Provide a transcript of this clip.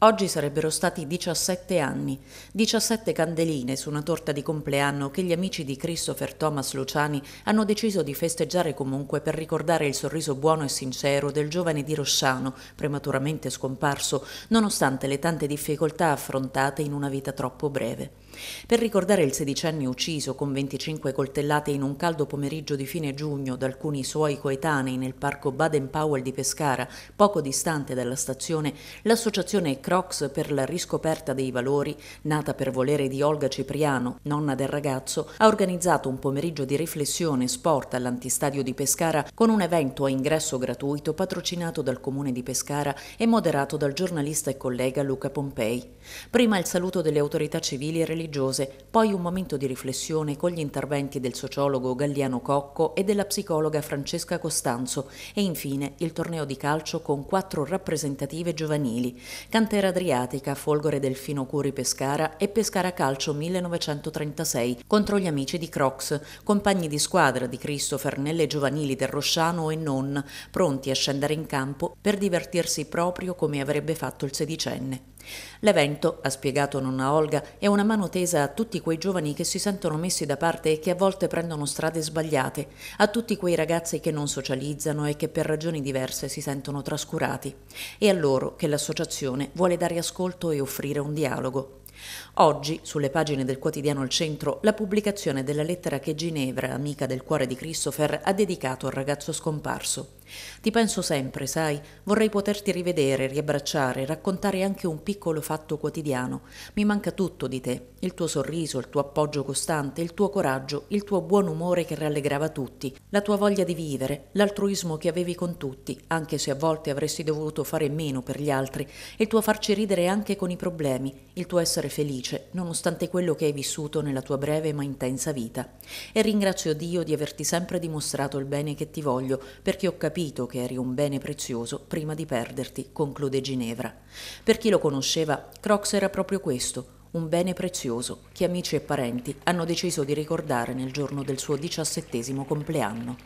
Oggi sarebbero stati 17 anni, 17 candeline su una torta di compleanno che gli amici di Christopher Thomas Luciani hanno deciso di festeggiare comunque per ricordare il sorriso buono e sincero del giovane di Rosciano, prematuramente scomparso, nonostante le tante difficoltà affrontate in una vita troppo breve. Per ricordare il sedicenne ucciso con 25 coltellate in un caldo pomeriggio di fine giugno da alcuni suoi coetanei nel parco Baden-Powell di Pescara, poco distante dalla stazione, l'associazione Crocs per la riscoperta dei valori, nata per volere di Olga Cipriano, nonna del ragazzo, ha organizzato un pomeriggio di riflessione sport all'antistadio di Pescara con un evento a ingresso gratuito patrocinato dal comune di Pescara e moderato dal giornalista e collega Luca Pompei. Prima il saluto delle autorità civili e religiose, poi un momento di riflessione con gli interventi del sociologo Galliano Cocco e della psicologa Francesca Costanzo e infine il torneo di calcio con quattro rappresentative giovanili. Canterà Pantera Adriatica, Folgore Delfino Curi Pescara e Pescara Calcio 1936 contro gli amici di Crocs, compagni di squadra di Christopher nelle giovanili del Rosciano e non, pronti a scendere in campo per divertirsi proprio come avrebbe fatto il sedicenne. L'evento, ha spiegato nonna Olga, è una mano tesa a tutti quei giovani che si sentono messi da parte e che a volte prendono strade sbagliate, a tutti quei ragazzi che non socializzano e che per ragioni diverse si sentono trascurati. E a loro che l'associazione vuole vuole dare ascolto e offrire un dialogo. Oggi, sulle pagine del quotidiano Il Centro, la pubblicazione della lettera che Ginevra, amica del cuore di Christopher, ha dedicato al ragazzo scomparso. Ti penso sempre, sai, vorrei poterti rivedere, riabbracciare, raccontare anche un piccolo fatto quotidiano. Mi manca tutto di te, il tuo sorriso, il tuo appoggio costante, il tuo coraggio, il tuo buon umore che rallegrava tutti, la tua voglia di vivere, l'altruismo che avevi con tutti, anche se a volte avresti dovuto fare meno per gli altri, il tuo farci ridere anche con i problemi, il tuo essere felice, nonostante quello che hai vissuto nella tua breve ma intensa vita. E ringrazio Dio di averti sempre dimostrato il bene che ti voglio, perché ho capito capito che eri un bene prezioso prima di perderti, conclude Ginevra. Per chi lo conosceva, Crox era proprio questo, un bene prezioso che amici e parenti hanno deciso di ricordare nel giorno del suo diciassettesimo compleanno.